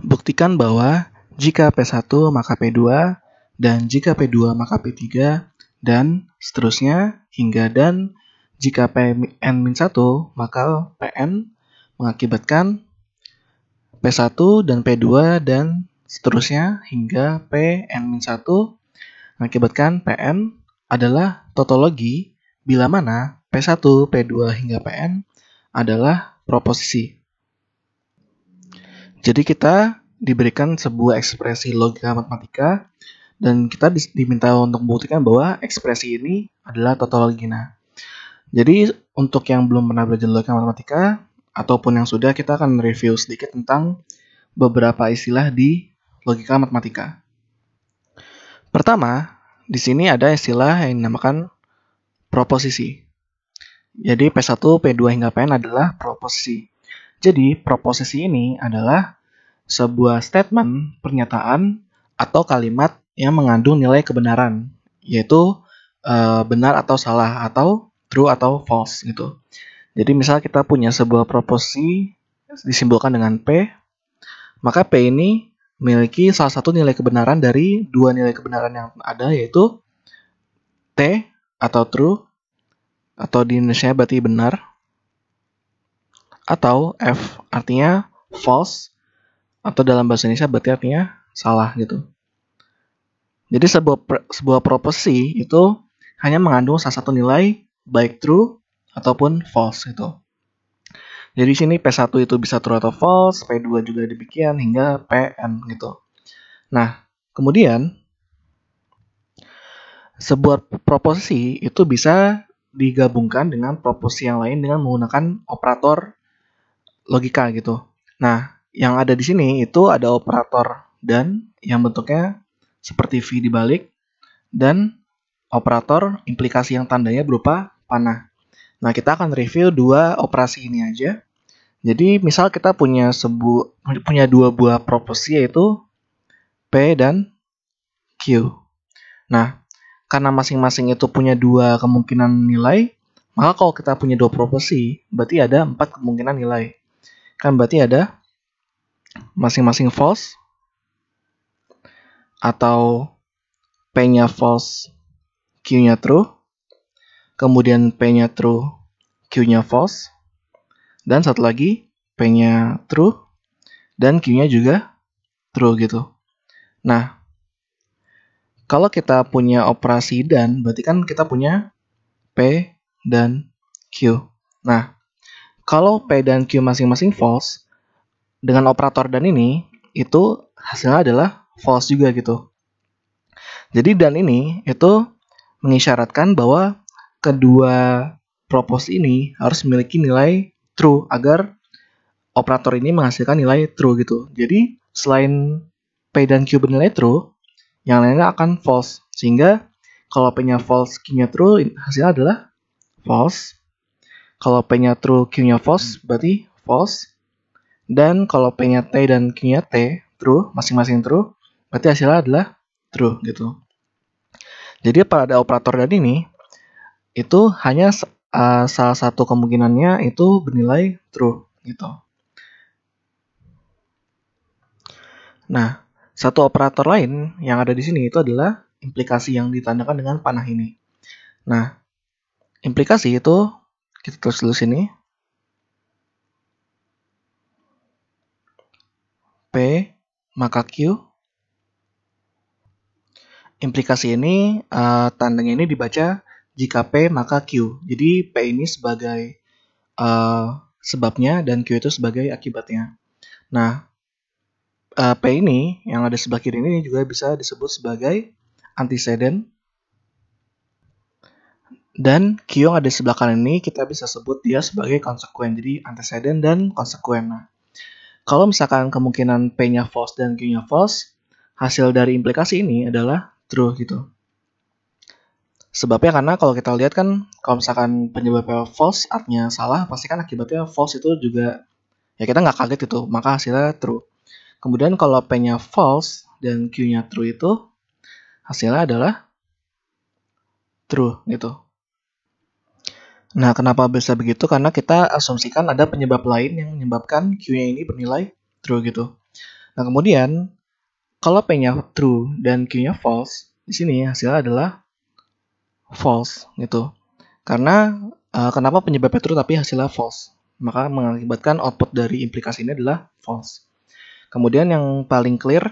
Buktikan bahwa jika P1 maka P2, dan jika P2 maka P3, dan seterusnya hingga dan jika Pn-1 maka Pn mengakibatkan P1 dan P2 dan seterusnya hingga Pn-1 mengakibatkan Pn adalah totologi bila mana P1, P2, hingga Pn adalah proposisi. Jadi kita diberikan sebuah ekspresi logika matematika dan kita diminta untuk membuktikan bahwa ekspresi ini adalah tautologina. Jadi untuk yang belum pernah belajar logika matematika ataupun yang sudah kita akan review sedikit tentang beberapa istilah di logika matematika. Pertama, di sini ada istilah yang dinamakan proposisi. Jadi P1, P2 hingga Pn adalah proposisi. Jadi, proposisi ini adalah sebuah statement, pernyataan, atau kalimat yang mengandung nilai kebenaran, yaitu e, benar atau salah, atau true atau false gitu. Jadi, misal kita punya sebuah proposisi disimbolkan dengan P, maka P ini memiliki salah satu nilai kebenaran dari dua nilai kebenaran yang ada, yaitu T atau true, atau di Indonesia berarti benar, atau F artinya false atau dalam bahasa Indonesia berarti artinya salah gitu. Jadi sebuah sebuah proposisi itu hanya mengandung salah satu nilai baik true ataupun false gitu Jadi sini P1 itu bisa true atau false, P2 juga demikian hingga Pn gitu. Nah, kemudian sebuah proposisi itu bisa digabungkan dengan proposisi yang lain dengan menggunakan operator logika gitu. Nah, yang ada di sini itu ada operator dan yang bentuknya seperti V dibalik dan operator implikasi yang tandanya berupa panah. Nah, kita akan review dua operasi ini aja. Jadi, misal kita punya sebu punya dua buah proporsi yaitu P dan Q. Nah, karena masing-masing itu punya dua kemungkinan nilai, maka kalau kita punya dua proporsi, berarti ada empat kemungkinan nilai. Kan berarti ada masing-masing false atau P-nya false, Q-nya true, kemudian P-nya true, Q-nya false, dan satu lagi P-nya true, dan Q-nya juga true gitu. Nah, kalau kita punya operasi dan, berarti kan kita punya P dan Q. Nah, kalau P dan Q masing-masing false, dengan operator dan ini, itu hasilnya adalah false juga gitu. Jadi dan ini itu mengisyaratkan bahwa kedua propos ini harus memiliki nilai true agar operator ini menghasilkan nilai true gitu. Jadi selain P dan Q bernilai true, yang lainnya akan false. Sehingga kalau P-nya false, Q-nya true, hasilnya adalah false. Kalau P-nya true, Q-nya false, hmm. berarti false. Dan kalau P-nya T dan Q-nya T, true, masing-masing true, berarti hasilnya adalah true gitu. Jadi pada operator dan ini, itu hanya uh, salah satu kemungkinannya itu bernilai true gitu. Nah, satu operator lain yang ada di sini itu adalah implikasi yang ditandakan dengan panah ini. Nah, implikasi itu kita tulis dulu sini. P maka Q. Implikasi ini, uh, tandanya ini dibaca jika P maka Q. Jadi P ini sebagai uh, sebabnya dan Q itu sebagai akibatnya. Nah, uh, P ini yang ada sebelah kiri ini juga bisa disebut sebagai antecedent dan Kyung ada di sebelah kanan ini kita bisa sebut dia sebagai konsekuen. Jadi antecedent dan konsekuena. kalau misalkan kemungkinan P-nya false dan Q-nya false, hasil dari implikasi ini adalah true gitu. Sebabnya karena kalau kita lihat kan kalau misalkan penyebabnya false artinya salah, pasti kan akibatnya false itu juga ya kita nggak kaget itu maka hasilnya true. Kemudian kalau P-nya false dan Q-nya true itu hasilnya adalah true gitu. Nah, kenapa bisa begitu? Karena kita asumsikan ada penyebab lain yang menyebabkan Q-nya ini bernilai true gitu. Nah, kemudian kalau P-nya true dan Q-nya false, di sini hasilnya adalah false gitu. Karena uh, kenapa penyebabnya true tapi hasilnya false? Maka mengakibatkan output dari implikasi ini adalah false. Kemudian yang paling clear,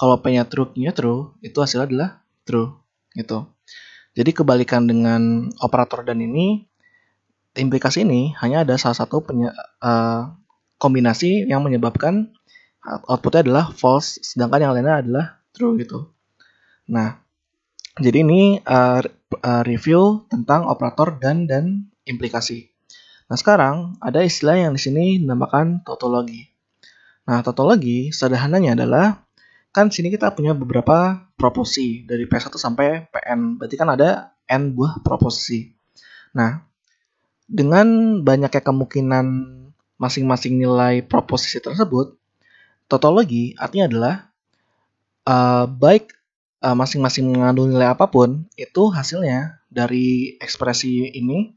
kalau P-nya true, Q-nya true, itu hasilnya adalah true gitu. Jadi kebalikan dengan operator dan ini, implikasi ini hanya ada salah satu penye, uh, kombinasi yang menyebabkan outputnya adalah false, sedangkan yang lainnya adalah true gitu. Nah, jadi ini uh, uh, review tentang operator dan dan implikasi. Nah, sekarang ada istilah yang di sini dinamakan tautologi. Nah, tautologi sederhananya adalah kan sini kita punya beberapa proposisi dari P1 sampai PN. Berarti kan ada n buah proposisi. Nah, dengan banyaknya kemungkinan masing-masing nilai proposisi tersebut, tautologi artinya adalah uh, baik masing eh, masing-masing mengandung nilai apapun, itu hasilnya dari ekspresi ini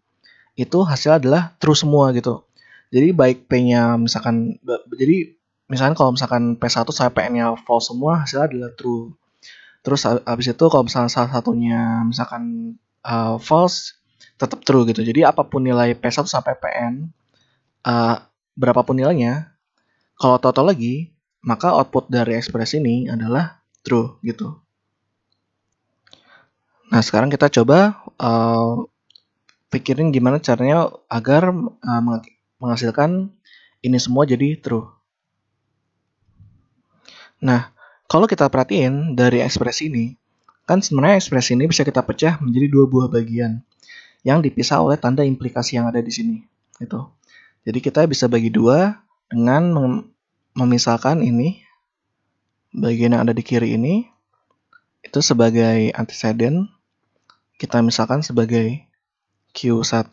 itu hasil adalah true semua gitu. Jadi baik P-nya misalkan jadi misalkan kalau misalkan P1 saya P-nya false semua hasilnya adalah true. Terus habis itu kalau misalkan salah satunya misalkan uh, false tetap true gitu. Jadi apapun nilai P1 sampai PN uh, eh, berapapun nilainya, kalau total lagi, maka output dari ekspresi ini adalah true gitu. Nah, sekarang kita coba uh, pikirin gimana caranya agar uh, menghasilkan ini semua jadi true. Nah, kalau kita perhatiin dari ekspresi ini, kan sebenarnya ekspresi ini bisa kita pecah menjadi dua buah bagian yang dipisah oleh tanda implikasi yang ada di sini. Itu. Jadi kita bisa bagi dua dengan memisahkan ini bagian yang ada di kiri ini itu sebagai antiseden kita misalkan sebagai Q1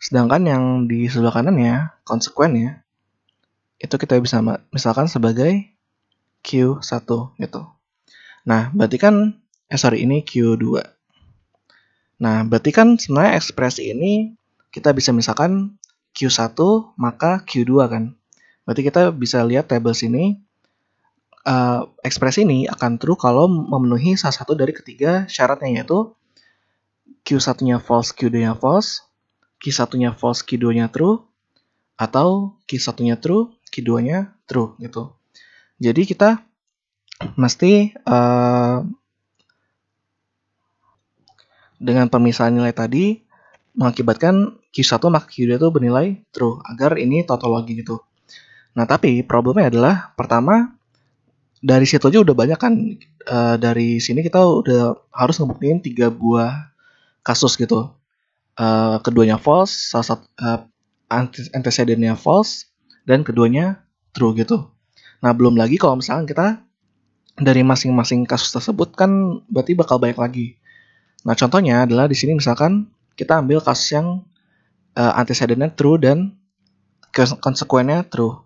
sedangkan yang di sebelah kanannya konsekuennya, itu kita bisa misalkan sebagai Q1 gitu. Nah, berarti kan eh sorry ini Q2. Nah, berarti kan sebenarnya ekspresi ini kita bisa misalkan Q1 maka Q2 kan. Berarti kita bisa lihat table sini uh, eh, ekspresi ini akan true kalau memenuhi salah satu dari ketiga syaratnya yaitu Q1-nya false, Q2-nya false, Q1-nya false, Q2-nya true, atau Q1-nya true, Q2-nya true gitu. Jadi kita mesti uh, dengan pemisahan nilai tadi mengakibatkan Q1 maka Q2 itu bernilai true agar ini tautologi gitu. Nah, tapi problemnya adalah pertama dari situ aja udah banyak kan uh, dari sini kita udah harus ngebuktiin tiga buah kasus gitu. Uh, keduanya false, salah satu uh, eh, antecedennya false dan keduanya true gitu. Nah, belum lagi kalau misalkan kita dari masing-masing kasus tersebut kan berarti bakal banyak lagi Nah, contohnya adalah di sini misalkan kita ambil kasus yang uh, eh, antecedennya true dan konsekuennya true.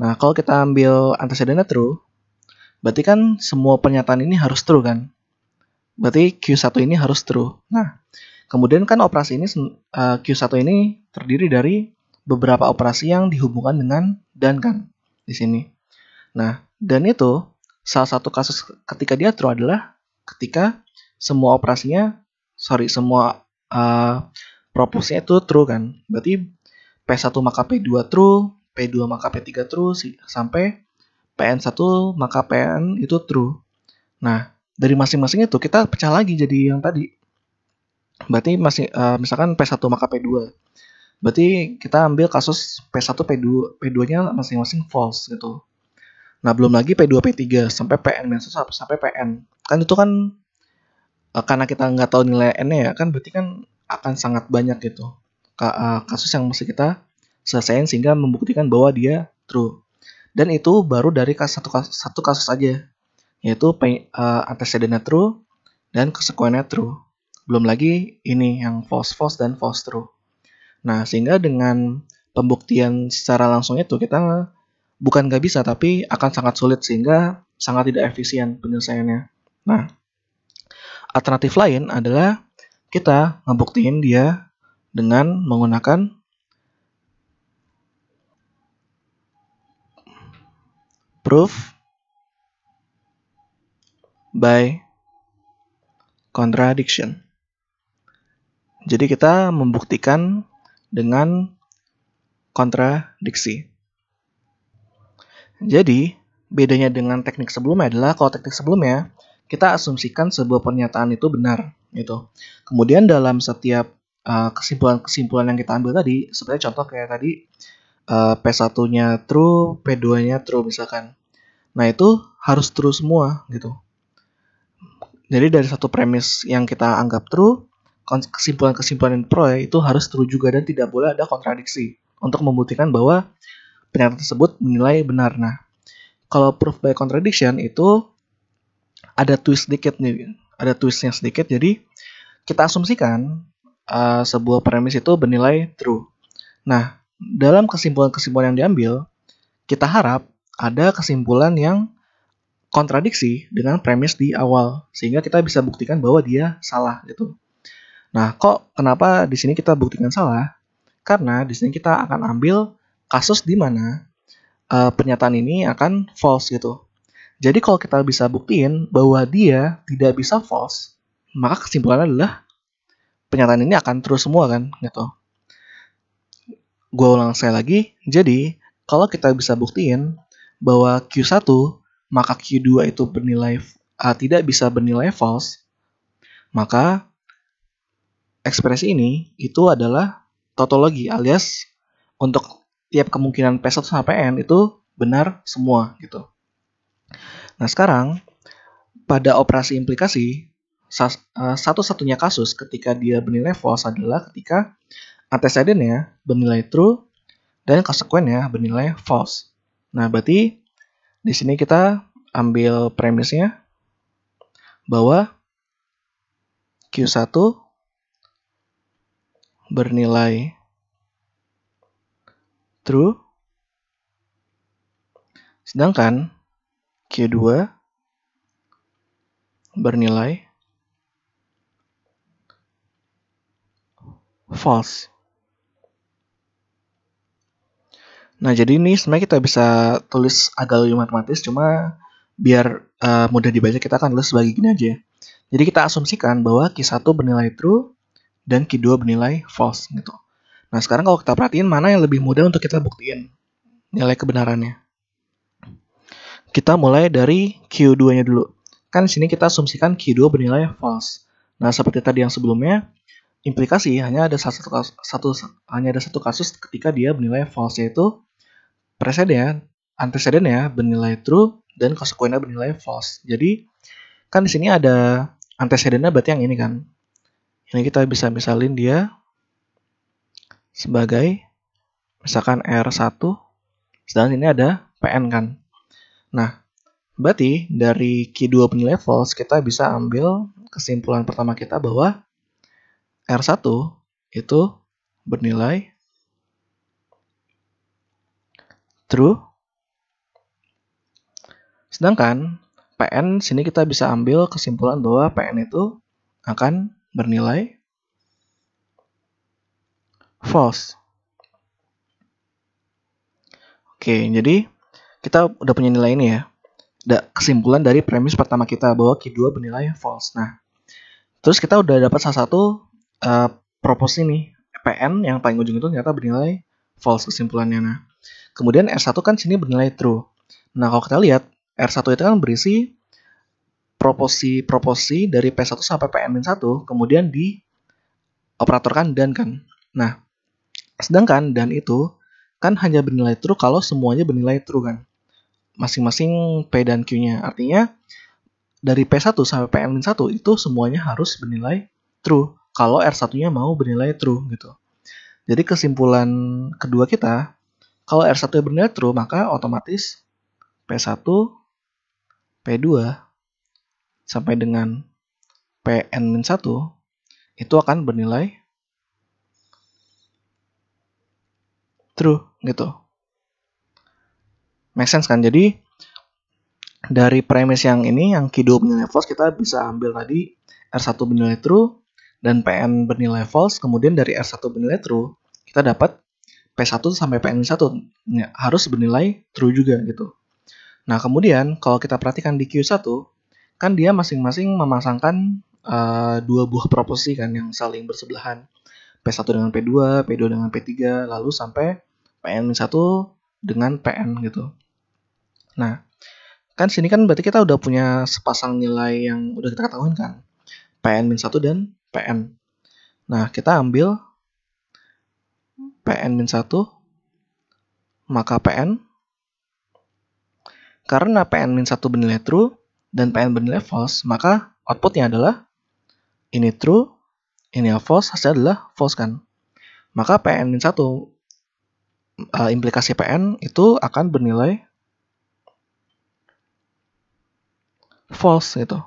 Nah, kalau kita ambil antecedennya true, berarti kan semua pernyataan ini harus true kan? Berarti Q1 ini harus true. Nah, kemudian kan operasi ini uh, eh, Q1 ini terdiri dari beberapa operasi yang dihubungkan dengan dan kan di sini. Nah, dan itu salah satu kasus ketika dia true adalah ketika semua operasinya sorry semua uh, eh, proposnya itu true kan berarti P1 maka P2 true P2 maka P3 true sampai PN1 maka PN itu true nah dari masing-masing itu kita pecah lagi jadi yang tadi berarti masih uh, misalkan P1 maka P2 berarti kita ambil kasus P1 P2 P2 nya masing-masing false gitu nah belum lagi P2 P3 sampai pn sampai PN kan itu kan Eh, karena kita nggak tahu nilai n-nya ya kan berarti kan akan sangat banyak gitu eh, kasus yang mesti kita selesaikan sehingga membuktikan bahwa dia true dan itu baru dari satu kasus, satu kasus aja yaitu uh, eh, antecedennya true dan konsekuennya true belum lagi ini yang false false dan false true nah sehingga dengan pembuktian secara langsung itu kita bukan nggak bisa tapi akan sangat sulit sehingga sangat tidak efisien penyelesaiannya nah Alternatif lain adalah kita ngebuktiin dia dengan menggunakan proof by contradiction. Jadi kita membuktikan dengan kontradiksi. Jadi, bedanya dengan teknik sebelumnya adalah kalau teknik sebelumnya kita asumsikan sebuah pernyataan itu benar gitu. Kemudian dalam setiap eh, kesimpulan-kesimpulan uh, yang kita ambil tadi, sebenarnya contoh kayak tadi uh, eh, P1-nya true, P2-nya true misalkan. Nah, itu harus true semua gitu. Jadi dari satu premis yang kita anggap true, kesimpulan-kesimpulan proyek ya, itu harus true juga dan tidak boleh ada kontradiksi untuk membuktikan bahwa pernyataan tersebut menilai benar. Nah, kalau proof by contradiction itu ada twist sedikit nih, ada twistnya sedikit. Jadi kita asumsikan uh, sebuah premis itu bernilai true. Nah, dalam kesimpulan-kesimpulan yang diambil, kita harap ada kesimpulan yang kontradiksi dengan premis di awal sehingga kita bisa buktikan bahwa dia salah gitu. Nah, kok kenapa di sini kita buktikan salah? Karena di sini kita akan ambil kasus di mana uh, pernyataan ini akan false gitu. Jadi kalau kita bisa buktiin bahwa dia tidak bisa false, maka kesimpulannya adalah pernyataan ini akan terus semua kan gitu. Gue ulang saya lagi, jadi kalau kita bisa buktiin bahwa Q1 maka Q2 itu bernilai uh, tidak bisa bernilai false, maka ekspresi ini itu adalah tautologi alias untuk tiap kemungkinan P1 sampai N itu benar semua gitu. Nah sekarang pada operasi implikasi eh, satu-satunya kasus ketika dia bernilai false adalah ketika antecedentnya bernilai true dan konsekuennya bernilai false. Nah, berarti di sini kita ambil premisnya bahwa Q1 bernilai true sedangkan Q2 bernilai false. Nah, jadi ini sebenarnya kita bisa tulis agak lebih matematis, cuma biar uh, mudah dibaca kita akan tulis sebagai gini aja. Jadi kita asumsikan bahwa Q1 bernilai true dan Q2 bernilai false gitu. Nah, sekarang kalau kita perhatiin mana yang lebih mudah untuk kita buktiin nilai kebenarannya. Kita mulai dari Q2-nya dulu. Kan sini kita asumsikan Q2 bernilai false. Nah, seperti tadi yang sebelumnya, implikasi hanya ada satu, kasus, satu hanya ada satu kasus ketika dia bernilai false yaitu presiden, anteceden ya bernilai true dan konsekuennya bernilai false. Jadi kan di sini ada antecedennya berarti yang ini kan. Ini kita bisa misalin dia sebagai misalkan R1 sedangkan ini ada PN kan. Nah, berarti dari Q2 opening levels kita bisa ambil kesimpulan pertama kita bahwa R1 itu bernilai true. Sedangkan PN sini kita bisa ambil kesimpulan bahwa PN itu akan bernilai false. Oke, jadi kita udah punya nilai ini ya. Da, kesimpulan dari premis pertama kita bahwa Q2 bernilai false. Nah, terus kita udah dapat salah satu uh, eh, propos ini, PN yang paling ujung itu ternyata bernilai false kesimpulannya. Nah, kemudian R1 kan sini bernilai true. Nah, kalau kita lihat, R1 itu kan berisi proposi-proposi dari P1 sampai Pn-1, kemudian di operatorkan dan kan. Nah, sedangkan dan itu kan hanya bernilai true kalau semuanya bernilai true kan masing-masing P dan Q-nya. Artinya dari P1 sampai PM1 itu semuanya harus bernilai true kalau R1-nya mau bernilai true gitu. Jadi kesimpulan kedua kita, kalau R1 bernilai true maka otomatis P1, P2 sampai dengan Pn-1 itu akan bernilai true gitu. Make sense kan? Jadi dari premis yang ini yang Q2 bernilai false kita bisa ambil tadi R1 bernilai true dan PN bernilai false. Kemudian dari R1 bernilai true kita dapat P1 sampai PN1 ya, harus bernilai true juga gitu. Nah, kemudian kalau kita perhatikan di Q1 kan dia masing-masing memasangkan uh, dua buah proposisi kan yang saling bersebelahan. P1 dengan P2, P2 dengan P3, lalu sampai PN1 dengan PN gitu. Nah, kan sini kan berarti kita udah punya sepasang nilai yang udah kita ketahuin kan. PN-1 dan PN. Nah, kita ambil PN-1 maka PN karena PN-1 bernilai true dan PN bernilai false, maka outputnya adalah ini true, ini false, hasilnya adalah false kan. Maka PN-1 eh, implikasi PN itu akan bernilai false gitu.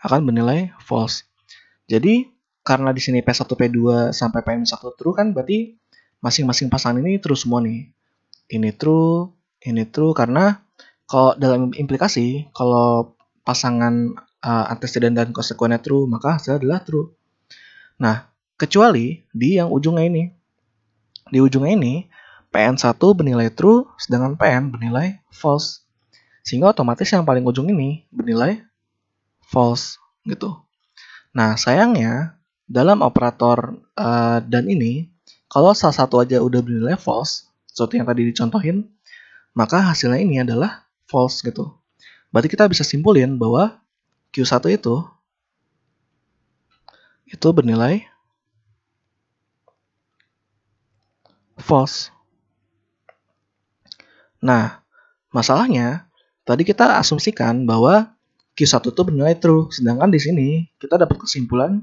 Akan menilai false. Jadi karena di sini P1, P2 sampai pn 1 true kan berarti masing-masing pasangan ini true semua nih. Ini true, ini true karena kalau dalam implikasi kalau pasangan uh, eh, antecedent dan konsekuennya true, maka hasil adalah true. Nah, kecuali di yang ujungnya ini. Di ujungnya ini, PN1 bernilai true, sedangkan PN bernilai false. Sehingga otomatis yang paling ujung ini bernilai false gitu. Nah, sayangnya dalam operator uh, dan ini kalau salah satu aja udah bernilai false, seperti yang tadi dicontohin, maka hasilnya ini adalah false gitu. Berarti kita bisa simpulin bahwa Q1 itu itu bernilai false. Nah, masalahnya Tadi kita asumsikan bahwa Q1 itu bernilai true, sedangkan di sini kita dapat kesimpulan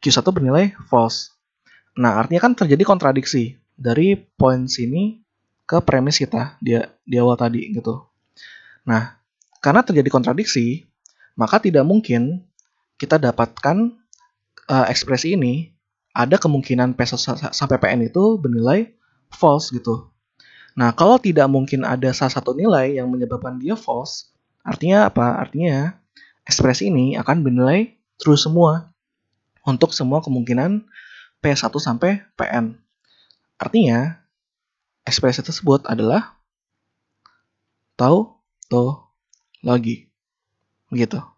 Q1 bernilai false. Nah, artinya kan terjadi kontradiksi dari poin sini ke premis kita di, di awal tadi gitu. Nah, karena terjadi kontradiksi, maka tidak mungkin kita dapatkan uh, ekspresi ini ada kemungkinan P sampai PN itu bernilai false gitu. Nah, kalau tidak mungkin ada salah satu nilai yang menyebabkan dia false, artinya apa? Artinya ekspresi ini akan bernilai true semua untuk semua kemungkinan P1 sampai Pn. Artinya, ekspresi tersebut adalah tau to lagi Begitu.